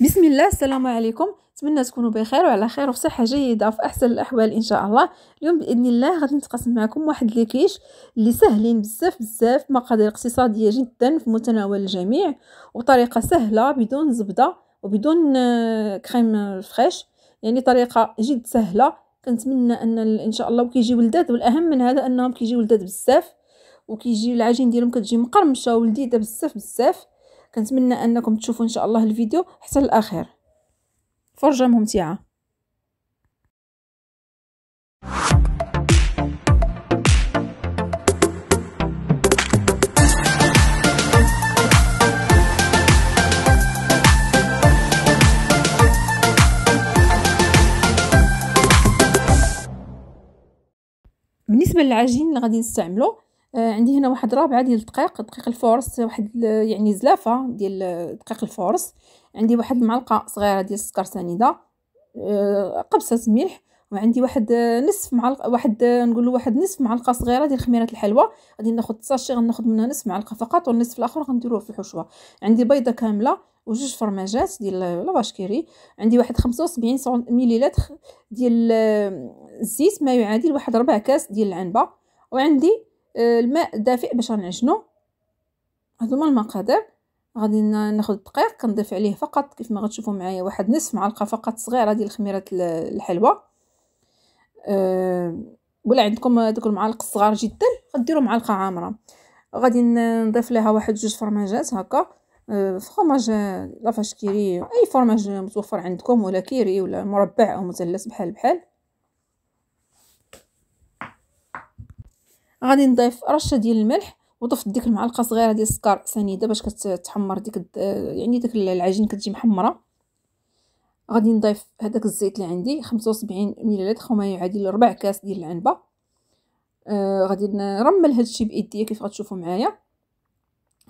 بسم الله السلام عليكم نتمنى تكونوا بخير وعلى خير وفي صحه جيده وفي احسن الاحوال ان شاء الله اليوم باذن الله غادي نتقاسم معكم واحد لي كيش اللي سهلين بزاف بزاف مقادير اقتصاديه جدا في متناول الجميع وطريقه سهله بدون زبده وبدون كريم آه، فريش يعني طريقه جد سهله كنتمنى ان ان شاء الله وكيجي ولدات والاهم من هذا انهم كيجي ولدات بزاف وكيجي العجين ديالهم كتجي مقرمشه ولذيذه بزاف بزاف كنتمنى انكم تشوفوا ان شاء الله الفيديو حتى الاخير فرجه ممتعه بالنسبه للعجين اللي غادي نستعملو آه، عندي هنا واحد رابعه ديال الدقيق دقيق الفورس واحد يعني زلافه ديال آه، دقيق الفورس عندي واحد المعلقه صغيره ديال السكر سنيده آه، قبصه ملح وعندي واحد نصف معلقه واحد نقولوا واحد نصف معلقه صغيره ديال خميره الحلوى غادي ناخذ الساشي غناخذ منها نصف معلقه فقط والنصف الاخر غنديروه في الحشوه عندي بيضه كامله وجوج فرماجات ديال لافاشكيري عندي واحد 75 مليلتر ديال الزيت ما يعادل واحد ربع كاس ديال العنبه وعندي آه، الماء دافئ باش غنعجنو هذوما المقادير غادي ناخذ الدقيق كنضيف عليه فقط كيف ما غتشوفوا معايا واحد نصف معلقه فقط صغيره ديال خميره الحلوى أه ولا عندكم دوك المعالق الصغار جدا غديروا معلقه عامره غادي نضيف لها واحد جوج فرماجات هكا أه فرماج لافاش كيري اي فرماج متوفر عندكم ولا كيري ولا مربع او مثلث بحال بحال غادي نضيف رشه ديال الملح وضفت ديك المعلقه صغيره ديال السكر سنيده باش كتحمر ديك يعني داك العجين كتجي محمره غادي نضيف هذاك الزيت اللي عندي 75 مليلتر وما يعادل ربع كاس ديال العنبه آه غادي نرمل الشيء بايديا كيف غتشوفوا معايا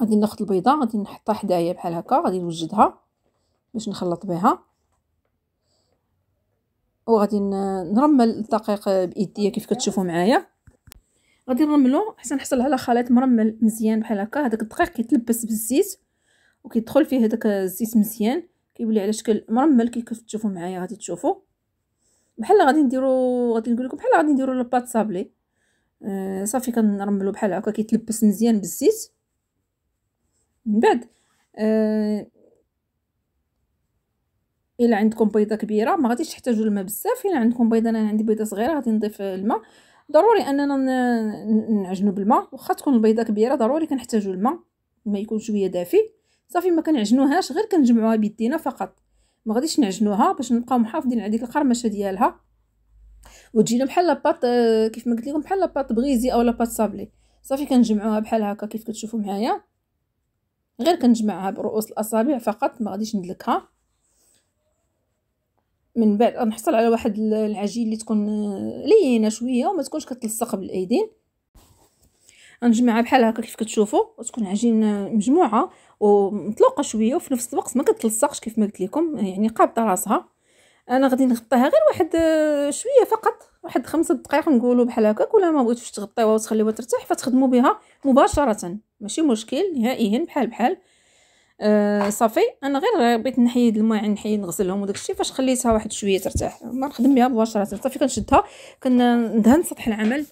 غادي ناخذ البيضه غادي نحطها حدايا بحال هكا غادي نوجدها باش نخلط بها وغادي نرمل الدقيق بايديا كيف كتشوفوا معايا غادي نرملو حتى نحصل على خليط مرمل مزيان بحال هكا هذاك الدقيق كيتلبس بالزيت وكيدخل فيه هذاك الزيت مزيان كيولي على شكل مرمل كيف تشوفوا معايا غادي تشوفوا بحال غادي نديرو غادي نقول لكم بحال غادي نديرو لاباط صابلي آه صافي كنرملو بحال هكا كيتلبس مزيان بالزيت من بعد آه الا عندكم بيضه كبيره ما غاديش تحتاجوا الماء بزاف الا عندكم بيضه انا عندي بيضه صغيره غادي نضيف الماء ضروري اننا نعجنو بالماء واخا تكون البيضه كبيره ضروري كنحتاجو الماء ما يكون شويه دافي صافي ما كنعجنوهاش غير كنجمعوها بيدينا فقط ما غاديش نعجنوها باش نبقاو محافظين على ديك القرمشه ديالها وتجينا بحال لاباط آه، كيف ما قلت لكم بحال لاباط بغيزي او لاباط صابلي صافي كنجمعوها بحال هكا كيف كتشوفوا معايا غير كنجمعها برؤوس الاصابع فقط ما غاديش ندلكها من بعد نحصل على واحد العجين اللي تكون آه، لينه شويه وما تكونش كتلصق بالايدين غنجمعها بحال هكا كيف كتشوفوا وتكون عجينه آه، مجموعه ومطلوقه شويه وفي نفس الوقت ما كتلصقش كيف ما قلت لكم يعني قابطه راسها انا غادي نغطيها غير واحد آه، شويه فقط واحد خمسة دقائق نقولوا بحال هكاك ولا ما بغيتوش تغطيوها وتخليوها ترتاح فتخدموا بها مباشره ماشي مشكل نهائيا بحال بحال آه، صافي انا غير بغيت نحيد الماعن نحيد نغسلهم وداك الشيء فاش خليتها واحد شويه ترتاح ما نخدم بها مباشره صافي كنشدها كندهن سطح العمل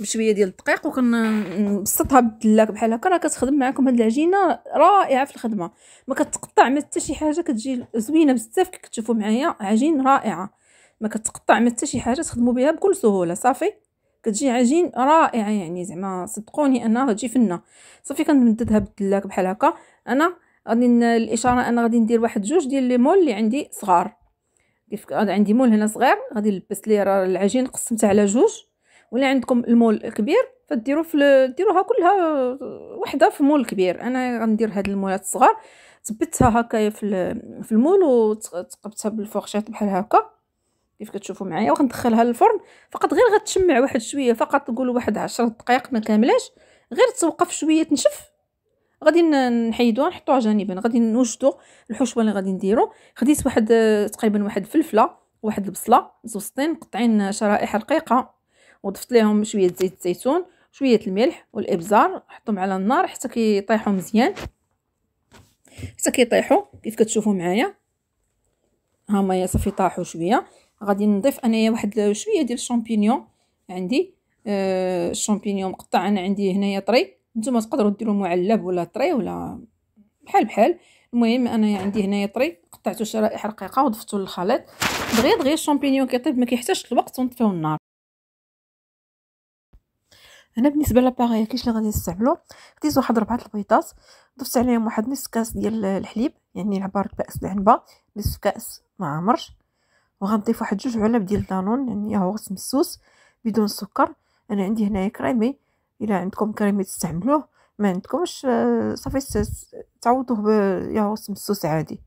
بشويه ديال الدقيق وكنبسطها بالدلاك بحال هكا راه كتخدم معكم هاد العجينه رائعه في الخدمه ما كتقطع ما حتى شي حاجه كتجي زوينه بزاف كي كتشوفوا معايا عجين رائعه ما كتقطع ما حتى شي حاجه تخدموا بها بكل سهوله صافي كتجي عجين رائعه يعني زعما صدقوني انها تجي فنه صافي كنمددها بالدلاك بحال هكا انا غادي الاشاره انا غادي ندير واحد جوج ديال لي مول اللي عندي صغار عندي مول هنا صغير غادي نلبس ليه العجين قسمته على جوج ولا عندكم المول كبير فديروا في ديروها كلها وحده في مول كبير انا غندير هاد المولات الصغار ثبتها هكايا في في المول وتقبتها بالفورشيط بحال هكا كيف كتشوفوا معايا وغندخلها للفرن فقط غير غتشمع واحد شويه فقط نقولوا واحد عشر دقائق ما كاملاش غير توقف شويه تنشف غادي نحيدوها نحطوها جانبا غادي نوجدو الحشوه اللي غادي نديرو خديت واحد تقريبا واحد الفلفله واحد البصله متوسطين مقطعين شرائح رقيقه وضفت ليهم شويه زيت الزيتون شويه الملح والابزار حطهم على النار حتى كيطيحوا مزيان حتى كيطيحوا كيف كتشوفوا معايا ها هما صافي طاحوا شويه غادي نضيف انايا واحد شويه ديال الشامبينيون عندي آه الشامبينيون مقطع انا عندي هنايا طري نتوما تقدروا ديروا معلب ولا طري ولا بحال بحال المهم انا عندي هنايا طري قطعته شرائح رقيقه وضفتو للخليط دغيا دغيا الشامبينيون كيطيب ما كيحتاجش الوقت ونطفيو النار هنا بالنسبه لاباغيا كيش اللي غادي نستعملو خديت واحد ربعه البيضات ضفت عليهم واحد نص كاس ديال الحليب يعني عباره كاس العنبه نص كاس ما عمرش وغنضيف واحد جوج علب ديال دانون يعني ياغورت مسوس بدون سكر انا عندي هنايا كريمي الا عندكم كريمي تستعملوه ما عندكمش آه، صافي تعوضوه بياغورت مسوس عادي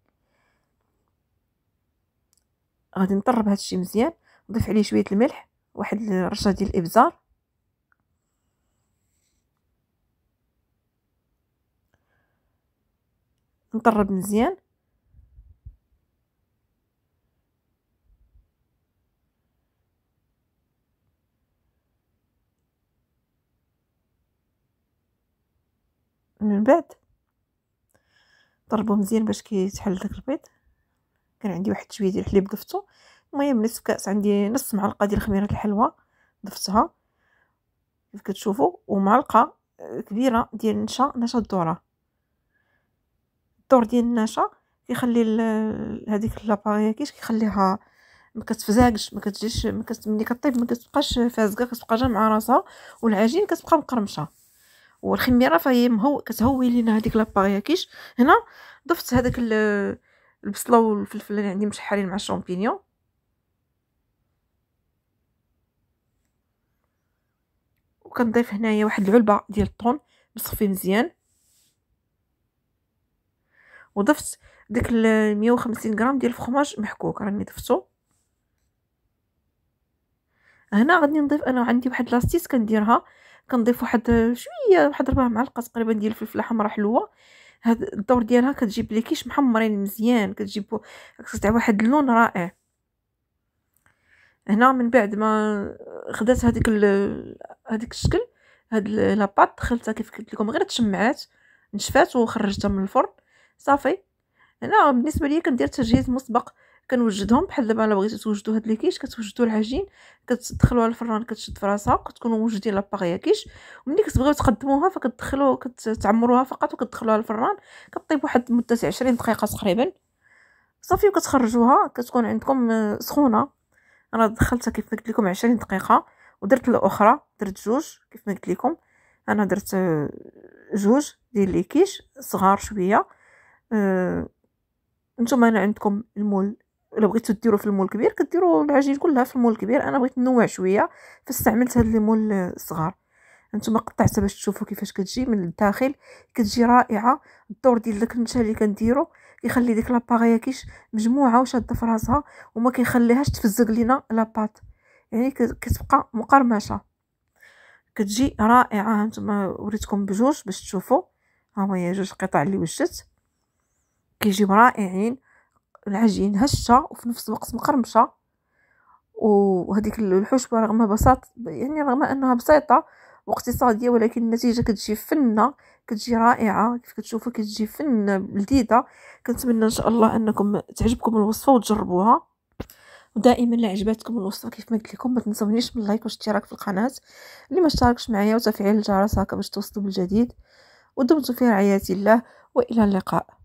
غادي نطرب هادشي مزيان نضيف عليه شويه الملح واحد الرشه ديال الابزار نطرب مزيان من بعد ضربو مزيان باش كيتحل داك البيض كان عندي واحد شويه ديال الحليب ضفته المهم نصف كاس عندي نص معلقه ديال خميره الحلوى ضفتها كيف كتشوفوا ومعلقه كبيره ديال النشا نشا الذره الدور ديال النشا كيخلي هذيك لاباريا كيش كيخليها ما كتفزاقش ما كتجيش ما كت ملي كطيب ما كتبقاش فازقه كتبقى جا مع راسها والعجين كتبقى مقرمشه والخميره فهي مهو كتهوي لينا هذيك لاباغيا كيش هنا ضفت هذاك البصله والفلفل اللي عندي مشحرين مع الشامبينيون وكنضيف هنايا واحد العلبه ديال الطون مصفي مزيان وضفت داك ال 150 غرام ديال الفرماج محكوك راني ضفتو هنا غادي نضيف انا عندي واحد لاستيس كنديرها كنضيف واحد شويه واحد ربع معلقه تقريبا ديال الفلفل الحمراء حلوه هاد الدور ديالها كتجيب لي كيش محمرين مزيان كتجيب كتعطي واحد اللون رائع هنا من بعد ما خدات هذيك هذيك الشكل هاد لاباط دخلتها كيف قلت لكم غير تشمعات نشفات وخرجتها من الفرن صافي هنا بالنسبه ليا كندير تجهيز مسبق كنوجدهم بحال دابا الا بغيتو توجدوا هاد الكيش كتوجدوا العجين كتدخلوها للفران كتشد فراسها راسها كتكونوا موجدين لاباغيا كيش وملي كتبغيو تقدموها فكتدخلوا كتعمروها فقط وكتدخلوها للفران كطيب واحد مده 20 دقيقه تقريبا صافي وكتخرجوها كتكون عندكم آه، سخونه انا دخلتها كيف ما قلت لكم 20 دقيقه ودرت الاخرى درت جوج كيف ما قلت لكم انا درت آه، جوج ديال لي كيش صغار شويه أه... نتوما انا عندكم المول الا بغيتو ديرو في المول الكبير كديروا العجين كلها في المول الكبير انا بغيت نوع شويه فاستعملت هاد الليمون الصغار انتما قطعتها باش تشوفوا كيفاش كتجي من الداخل كتجي رائعه الدور ديال داك النشا اللي كنديرو كيخلي ديك لاباغيا كيش مجموعه وشاده في راسها وما كيخليهاش تفزق لينا لاباط يعني كتبقى مقرمشه كتجي رائعه هانتوما وريتكم بجوج باش تشوفوا ها هي جوج قطع اللي وجدت كيجيو رائعين العجين هشه وفي نفس الوقت مقرمشه وهذيك الحشوه رغم بساط يعني رغم انها بسيطه واقتصاديه ولكن النتيجه كتجي فنه كتجي رائعه كيف كتشوفوا كتجي فن لذيذه كنتمنى ان شاء الله انكم تعجبكم الوصفه وتجربوها ودائما الا عجبتكم الوصفه كيف ما قلت لكم ما تنسونيش من لايك واشتراك في القناه اللي ما اشتركش معايا وتفعيل الجرس هكا باش توصلوا بالجديد ودمتم في رعايه الله والى اللقاء